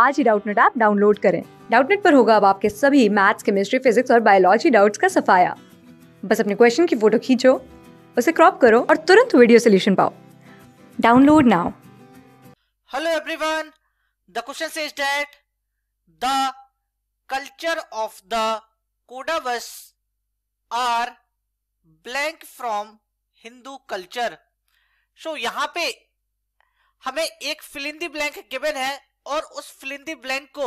आज ही Doubtnut app download करें डाउटनेट पर होगा अब आपके सभी मैथ्स केमिस्ट्री फिजिक्स और बायोलॉजी डाउट्स का सफाया बस अपने क्वेश्चन की फोटो खींचो उसे क्रॉप करो और तुरंत वीडियो सोल्यूशन पाओ download now hello everyone the question is that the culture of the Kodavas are blank from Hindu culture so यहाँ पे हमें एक फिलिंदी ब्लैंक गिवन है और उस फिलिंदी ब्लैंक को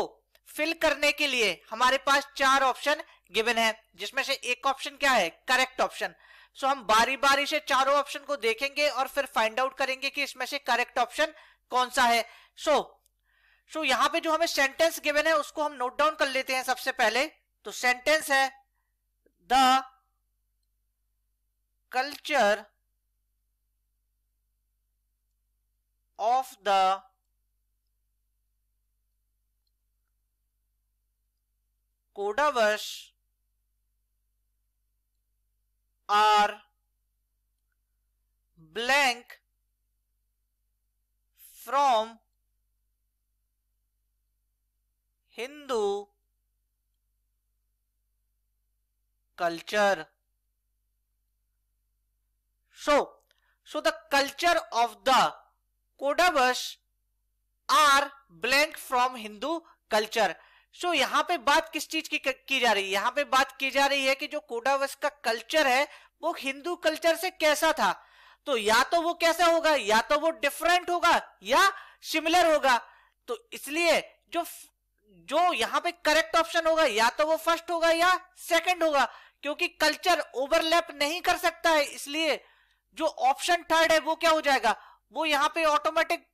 फिल करने के लिए हमारे पास चार ऑप्शन गिवन है जिसमें से एक ऑप्शन क्या है करेक्ट ऑप्शन सो हम बारी बारी से चारों ऑप्शन को देखेंगे और फिर फाइंड आउट करेंगे कि इसमें से करेक्ट ऑप्शन कौन सा है सो so, सो so यहां पे जो हमें सेंटेंस गिवन है उसको हम नोट डाउन कर लेते हैं सबसे पहले तो सेंटेंस है the culture of the Kodavash are blank from Hindu culture. So, so the culture of the Kodavash are blank from Hindu culture so so, यहाँ पे बात किस चीज की की जा रही है यहाँ पे बात की जा रही है कि जो कोडावस का कल्चर है वो हिंदू कल्चर से कैसा था तो या तो वो कैसा होगा या तो वो डिफरेंट होगा या सिमिलर होगा तो इसलिए जो जो यहाँ पे करेक्ट ऑप्शन होगा या तो वो फर्स्ट होगा या सेकंड होगा क्योंकि कल्चर ओवरलैप नहीं कर सकता है इसलिए जो ऑप्शन थर्ड है वो क्या हो जाएगा वो यहाँ पे ऑटोमेटिक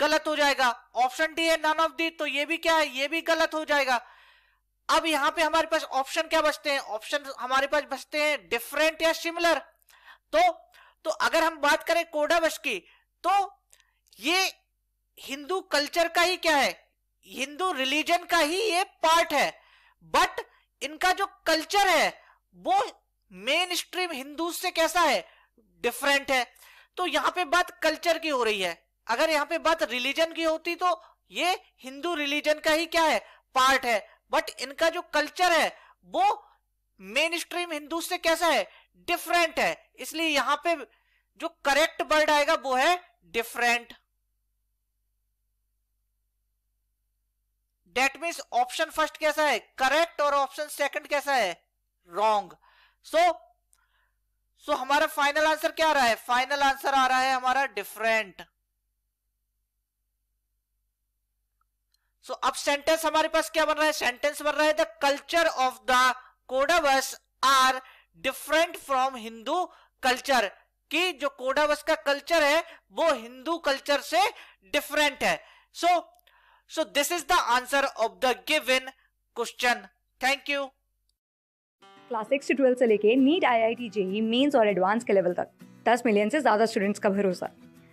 गलत हो जाएगा ऑप्शन डी है नन ऑफ दी तो ये भी क्या है ये भी गलत हो जाएगा अब यहां पे हमारे पास ऑप्शन क्या बचते हैं ऑप्शन हमारे पास बचते हैं डिफरेंट या सिमिलर तो तो अगर हम बात करें कोडावश की तो ये हिंदू कल्चर का ही क्या है हिंदू रिलीजन का ही ये पार्ट है बट इनका जो कल्चर है वो मेन स्ट्रीम हिंदू से कैसा है डिफरेंट है तो यहां पे बात कल्चर की हो रही है अगर यहाँ पे बात रिलीजन की होती तो ये हिंदू रिलीजन का ही क्या है पार्ट है बट इनका जो कल्चर है वो मेन स्ट्रीम हिंदू से कैसा है डिफरेंट है इसलिए यहां पे जो करेक्ट वर्ड आएगा वो है different that means option first कैसा है करेक्ट और ऑप्शन सेकंड कैसा है रॉन्ग सो सो हमारा फाइनल आंसर क्या आ रहा है फाइनल आंसर आ रहा है हमारा डिफरेंट सो अब सेंटेंस हमारे पास क्या बन रहा है सेंटेंस बन रहा है the culture of the Kodavas are different from Hindu culture कि जो कोडावस का कल्चर है वो हिंदू कल्चर से डिफरेंट है so so this is the answer of the given question thank you class six से ट्वेल्थ से लेके NEET I I T JEE mains और एडवांस के लेवल तक दस मिलियन से ज्यादा स्टूडेंट्स का भरोसा